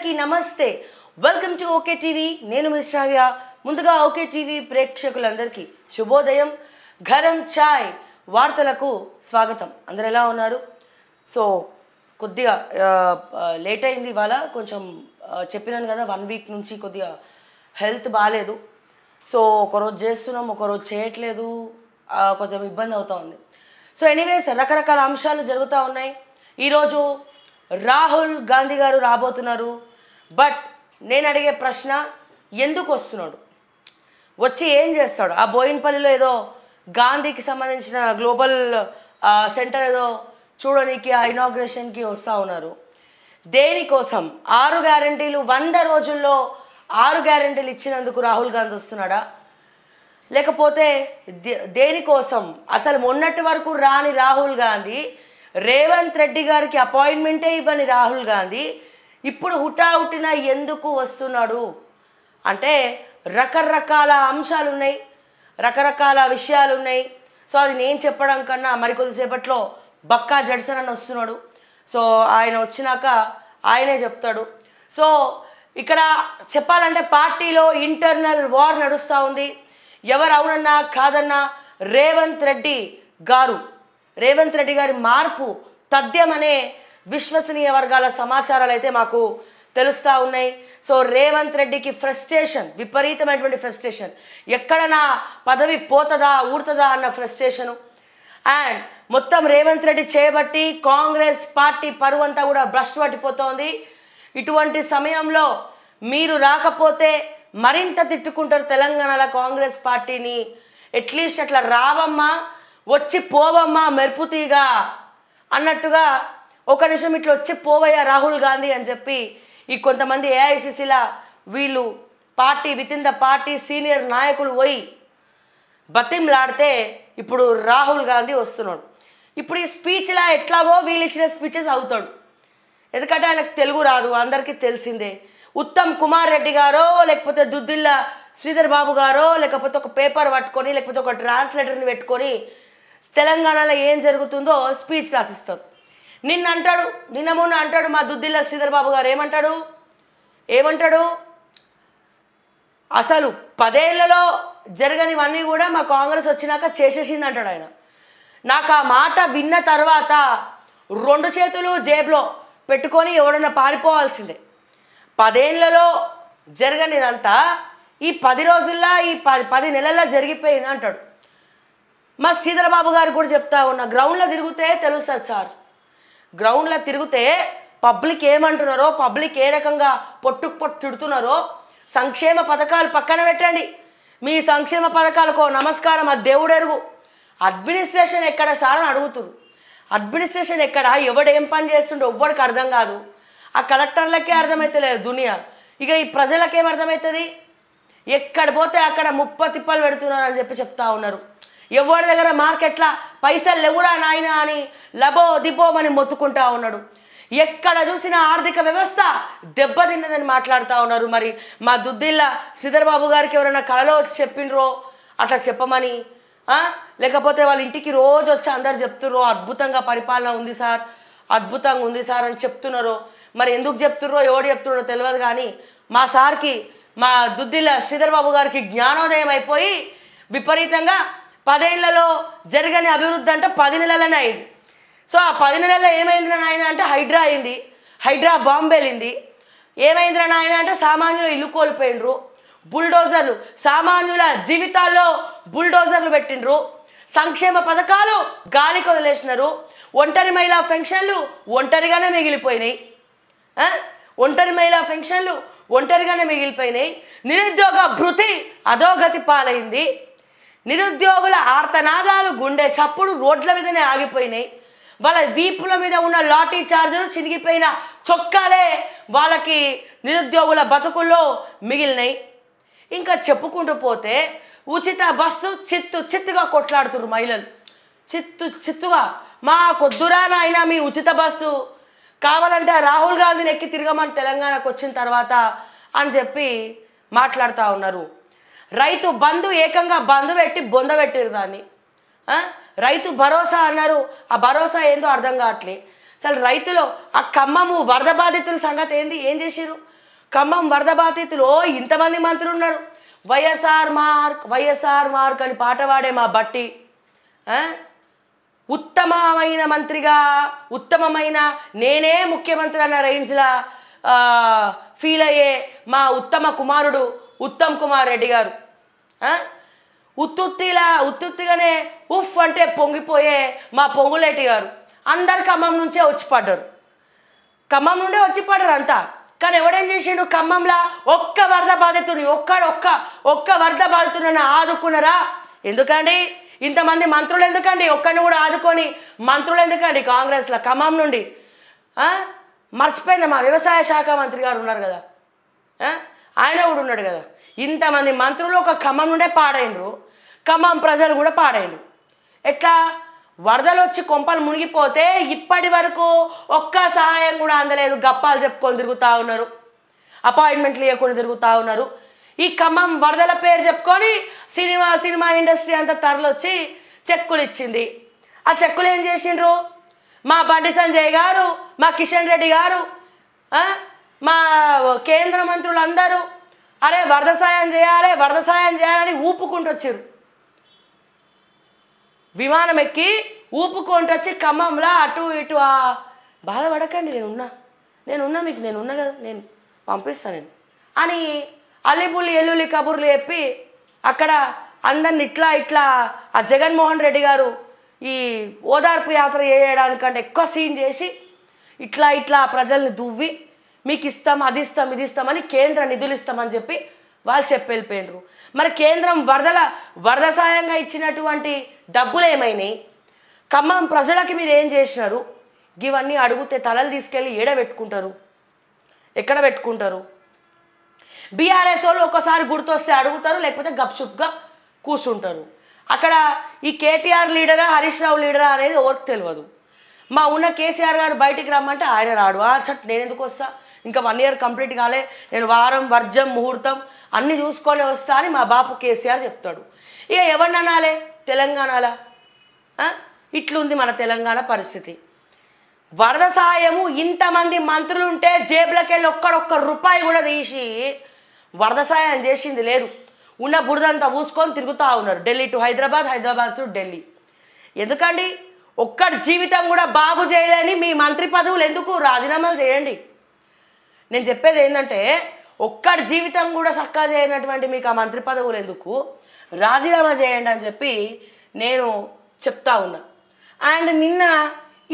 అందరికీ నమస్తే welcome to OK TV నేను మిస్ శ్రావ్య ముందుగా ఓకే టీవీ ప్రేక్షకులందరికీ శుభోదయం గరం చాయ్ వార్తలకు స్వాగతం అందరు ఎలా ఉన్నారు సో కొద్దిగా లేట్ అయింది ఇవాళ కొంచెం చెప్పినాను కదా వన్ వీక్ నుంచి కొద్దిగా హెల్త్ బాగాలేదు సో ఒకరోజు చేస్తున్నాం ఒకరోజు చేయట్లేదు కొంచెం ఇబ్బంది అవుతూ ఉంది సో ఎనీవేస్ రకరకాల అంశాలు జరుగుతూ ఉన్నాయి ఈరోజు రాహుల్ గాంధీ గారు రాబోతున్నారు బట్ నేను అడిగే ప్రశ్న ఎందుకు వస్తున్నాడు వచ్చి ఏం చేస్తాడు ఆ బోయిన్పల్లిలో ఏదో గాంధీకి సంబంధించిన గ్లోబల్ సెంటర్ ఏదో చూడడానికి ఆ ఇనాగ్రేషన్కి వస్తూ ఉన్నారు దేనికోసం ఆరు గ్యారంటీలు వంద రోజుల్లో ఆరు గ్యారంటీలు ఇచ్చినందుకు రాహుల్ గాంధీ వస్తున్నాడా లేకపోతే దేనికోసం అసలు మొన్నటి వరకు రాని రాహుల్ గాంధీ రేవంత్ రెడ్డి గారికి అపాయింట్మెంటే ఇవ్వని రాహుల్ గాంధీ ఇప్పుడు హుటాహుటిన ఎందుకు వస్తున్నాడు అంటే రకరకాల అంశాలు ఉన్నాయి రకరకాల విషయాలు ఉన్నాయి సో అది నేను చెప్పడం కన్నా మరికొద్దిసేపట్లో బక్కా జడ్సన్ అని వస్తున్నాడు సో ఆయన వచ్చినాక ఆయనే చెప్తాడు సో ఇక్కడ చెప్పాలంటే పార్టీలో ఇంటర్నల్ వార్ నడుస్తూ ఉంది ఎవరు అవునన్నా కాదన్నా రేవంత్ రెడ్డి గారు రేవంత్ రెడ్డి గారి మార్పు తథ్యమనే విశ్వసనీయ వర్గాల సమాచారాలు అయితే మాకు తెలుస్తూ ఉన్నాయి సో రేవంత్ రెడ్డికి ఫ్రస్ట్రేషన్ విపరీతమైనటువంటి ఫ్రస్ట్రేషన్ ఎక్కడ నా పదవి పోతుందా ఊడుతుందా అన్న ఫ్రస్ట్రేషను అండ్ మొత్తం రేవంత్ రెడ్డి చేయబట్టి కాంగ్రెస్ పార్టీ పరువు అంతా కూడా భ్రష్ పట్టిపోతోంది ఇటువంటి సమయంలో మీరు రాకపోతే మరింత తిట్టుకుంటారు తెలంగాణలో కాంగ్రెస్ పార్టీని అట్లీస్ట్ అట్లా రావమ్మా వచ్చి పోవమ్మా మెరుపుతీగా అన్నట్టుగా ఒక నిమిషం ఇట్లా వచ్చి పోవయ్యా రాహుల్ గాంధీ అని చెప్పి ఈ కొంతమంది ఏఐసిసిలా వీళ్ళు party with in the party senior నాయకులు పోయి బతింలాడితే ఇప్పుడు రాహుల్ గాంధీ వస్తున్నాడు ఇప్పుడు ఈ స్పీచ్లా ఎట్లాగో వీళ్ళు ఇచ్చిన స్పీచెస్ అవుతాడు ఎందుకంటే ఆయనకు తెలుగు రాదు అందరికీ తెలిసిందే ఉత్తమ్ కుమార్ రెడ్డి గారో లేకపోతే దుద్దిల్ల శ్రీధర్ బాబు గారో లేకపోతే ఒక పేపర్ పట్టుకొని లేకపోతే ఒక ట్రాన్స్లేటర్ని పెట్టుకొని తెలంగాణలో ఏం జరుగుతుందో స్పీచ్ రాసిస్తారు నిన్న అంటాడు నిన్న మొన్న అంటాడు మా దుద్దిల్ల శ్రీధర్బాబు గారు ఏమంటాడు ఏమంటాడు అసలు పదేళ్లలో జరగనివన్నీ కూడా మా కాంగ్రెస్ వచ్చినాక చేసేసింది అంటాడు ఆయన నాకు ఆ మాట విన్న తర్వాత రెండు చేతులు జేబులో పెట్టుకొని ఎవడన్నా పారిపోవాల్సిందే పదేళ్లలో జరగనిదంతా ఈ పది రోజుల్లో ఈ పది పది నెలల్లో జరిగిపోయింది అంటాడు మా శ్రీధరబాబు గారు కూడా చెప్తా ఉన్నా గ్రౌండ్లో తిరిగితే తెలుస్తుంది సార్ గ్రౌండ్లో తిరిగితే పబ్లిక్ ఏమంటున్నారో పబ్లిక్ ఏ రకంగా పొట్టుకు పొట్టు తిడుతున్నారో సంక్షేమ పథకాలు పక్కన పెట్టండి మీ సంక్షేమ పథకాలకు నమస్కారం ఆ ఎరుగు అడ్మినిస్ట్రేషన్ ఎక్కడ సార్ అని అడుగుతుంది అడ్మినిస్ట్రేషన్ ఎక్కడ ఎవడేం పని చేస్తుండో ఎవ్వడికి అర్థం కాదు ఆ కలెక్టర్లకే అర్థమవుతలేదు దునియా ఇక ఈ ప్రజలకేం అర్థమవుతుంది ఎక్కడ పోతే అక్కడ ముప్ప తిప్పలు పెడుతున్నారు అని చెప్పి చెప్తా ఉన్నారు ఎవరి దగ్గర మార్కెట్లా పైసలు లేవురా నాయన అని లబో దిబోమని మొత్తుకుంటా ఉన్నాడు ఎక్కడ చూసిన ఆర్థిక వ్యవస్థ దెబ్బతిన్నదని మాట్లాడుతూ ఉన్నారు మరి మా దుద్దిల్ల శ్రీధర్బాబు గారికి ఎవరైనా కళలో చెప్పిండ్రో అట్లా చెప్పమని లేకపోతే వాళ్ళ ఇంటికి రోజు వచ్చి అందరు చెప్తుర్రో అద్భుతంగా పరిపాలన ఉంది సార్ అద్భుతంగా ఉంది సార్ అని చెప్తున్నారు మరి ఎందుకు చెప్తుర్రో ఎవడు చెప్తున్నారో తెలియదు కానీ మా సార్కి మా దుద్దిల్ల శ్రీధర్బాబు గారికి జ్ఞానోదయం అయిపోయి విపరీతంగా పదేళ్లలో జరగని అభివృద్ధి అంటే పది నెలలనే అయింది సో ఆ పది నెలల్లో ఏమైంది నాయన అంటే హైడ్రా అయింది హైడ్రా బాంబే వెళ్ళింది ఏమైంది నాయన అంటే సామాన్యులు ఇల్లు కోల్పోయినరు బుల్డోజర్లు సామాన్యుల జీవితాల్లో బుల్డోజర్లు పెట్టినరు సంక్షేమ పథకాలు గాలి వదిలేసినారు ఒంటరి మహిళా ఫెన్షన్లు ఒంటరిగానే మిగిలిపోయినాయి ఒంటరి మహిళా ఫెన్షన్లు ఒంటరిగానే మిగిలిపోయినాయి నిరుద్యోగ భృతి అధోగతి పాలైంది నిరుద్యోగుల ఆర్తనాదాలు గుండె చప్పుడు రోడ్ల మీదనే ఆగిపోయినాయి వాళ్ళ వీపుల మీద ఉన్న లాఠీ చార్జర్ చినిగిపోయిన చొక్కాలే వాళ్ళకి నిరుద్యోగుల బతుకుల్లో మిగిలినాయి ఇంకా చెప్పుకుంటూ పోతే ఉచిత బస్సు చిత్తు చిత్తుగా కొట్లాడుతున్నారు మహిళలు చిత్తు చిత్తుగా మా కొద్దురాన అయినా మీ ఉచిత బస్సు కావాలంటే రాహుల్ గాంధీని ఎక్కి తిరగమని తెలంగాణకు వచ్చిన తర్వాత అని చెప్పి మాట్లాడుతూ ఉన్నారు రైతు బంధు ఏకంగా బంధు పెట్టి బొంద పెట్టారు దాన్ని రైతు భరోసా అన్నారు ఆ భరోసా ఏందో అర్థం కావట్లే అసలు రైతులు ఆ ఖమ్మము వరద బాధితుల సంగతి ఏంది ఏం చేశారు ఖమ్మం వరద బాధితులు ఓ ఇంతమంది మంత్రులు ఉన్నారు వైఎస్ఆర్ మార్క్ వైఎస్ఆర్ మార్క్ అని పాట పాడే మా బట్టి ఉత్తమమైన మంత్రిగా ఉత్తమమైన నేనే ముఖ్యమంత్రి అన్న రేంజ్లా ఫీల్ అయ్యే మా ఉత్తమ కుమారుడు ఉత్తమ్ కుమార్ రెడ్డి గారు ఉత్తుత్తిలా ఉత్తుత్తిగానే ఉఫ్ అంటే పొంగిపోయే మా పొంగులేటి గారు అందరు ఖమ్మం నుంచే వచ్చి పడ్డారు ఖమ్మం నుండే వచ్చి పడ్డారు అంతా కానీ ఎవడేం చేసిండు ఖమ్మంలో ఒక్క వరద బాధితుని ఒక్క ఒక్క ఒక్క వరద బాధితుని ఆదుకున్నారా ఎందుకండి ఇంతమంది మంత్రులు ఎందుకండి ఒక్కరిని కూడా ఆదుకొని మంత్రులు ఎందుకండి కాంగ్రెస్లో ఖమ్మం నుండి మర్చిపోయిన మా వ్యవసాయ శాఖ మంత్రి గారు ఉన్నారు కదా ఆయన కూడా ఉన్నాడు కదా ఇంతమంది మంత్రులు ఒక ఖమ్మం నుండే పాడైనరు ఖమ్మం ప్రజలు కూడా పాడైనరు ఎట్లా వరదలు వచ్చి కొంపలు మునిగిపోతే ఇప్పటి వరకు ఒక్క సహాయం కూడా అందలేదు గప్పాలు చెప్పుకొని తిరుగుతూ ఉన్నారు అపాయింట్మెంట్లు ఇవ్వకుండా తిరుగుతూ ఉన్నారు ఈ ఖమ్మం వరదల పేరు చెప్పుకొని సినిమా సినిమా ఇండస్ట్రీ అంతా తరలొచ్చి చెక్కులు ఇచ్చింది ఆ చెక్కులు ఏం చేసిండ్రు మా బండి సంజయ్ గారు మా కిషన్ రెడ్డి గారు మా కేంద్ర మంత్రులు అందరూ అరే వరద సాయం చేయాలి వరద సాయం చేయాలని ఊపుకుంటూ వచ్చారు విమానం ఎక్కి ఊపుకుంటూ వచ్చి ఖమ్మంలో అటు ఇటు ఆ బాధపడకండి నేనున్నా నేనున్నా మీకు నేనున్నా కదా నేను పంపిస్తాను నేను అని అల్లిపుల్లి ఎల్లుల్లి కబుర్లు చెప్పి అక్కడ అందరిని ఇట్లా ఇట్లా ఆ జగన్మోహన్ రెడ్డి గారు ఈ ఓదార్పు యాత్ర చేయడానికంటే ఎక్కువ సీన్ చేసి ఇట్లా ఇట్లా ప్రజల్ని దువ్వి మీకు ఇస్తాం అది ఇస్తాం ఇది ఇస్తామని కేంద్ర నిధులు ఇస్తామని చెప్పి వాళ్ళు చెప్పి వెళ్ళిపోయినరు మరి కేంద్రం వరదల వరద సాయంగా ఇచ్చినటువంటి డబ్బులు ఏమైనాయి ఖమ్మం ప్రజలకి మీరు ఏం చేసినారు ఇవన్నీ అడిగితే తలలు తీసుకెళ్ళి ఏడ పెట్టుకుంటారు ఎక్కడ పెట్టుకుంటారు బీఆర్ఎస్ వాళ్ళు ఒకసారి గుర్తొస్తే అడుగుతారు లేకపోతే గప్చుప్గా కూర్చుంటారు అక్కడ ఈ కేటీఆర్ లీడరా హరీష్ రావు లీడరా అనేది ఓర్కు తెలియదు మా ఉన్న కేసీఆర్ గారు బయటికి రమ్మంటే ఆయన రాడు ఆ చట్ నేను ఎందుకు వస్తా ఇంకా వన్ ఇయర్ కంప్లీట్ కాలే నేను వారం వర్జం ముహూర్తం అన్నీ చూసుకొని వస్తా అని మా బాపు కేసీఆర్ చెప్తాడు ఇక అనాలే తెలంగాణలో ఇట్లుంది మన తెలంగాణ పరిస్థితి వరద సాయము ఇంతమంది మంత్రులు ఉంటే జేబులకెళ్ళి ఒక్కడొక్క రూపాయి కూడా తీసి వరద సాయం చేసింది లేదు ఉన్న బురదంతా పూసుకొని తిరుగుతూ ఉన్నారు ఢిల్లీ టు హైదరాబాద్ హైదరాబాద్ టు ఢిల్లీ ఎందుకండి ఒక్కడి జీవితం కూడా బాగు చేయలేని మీ మంత్రి పదవులు ఎందుకు రాజీనామాలు చేయండి నేను చెప్పేది ఏంటంటే ఒక్కడి జీవితం కూడా సక్కా చేయనటువంటి మీకు ఆ మంత్రి పదవులు ఎందుకు రాజీనామా చేయండి అని చెప్పి నేను చెప్తా ఉన్నా అండ్ నిన్న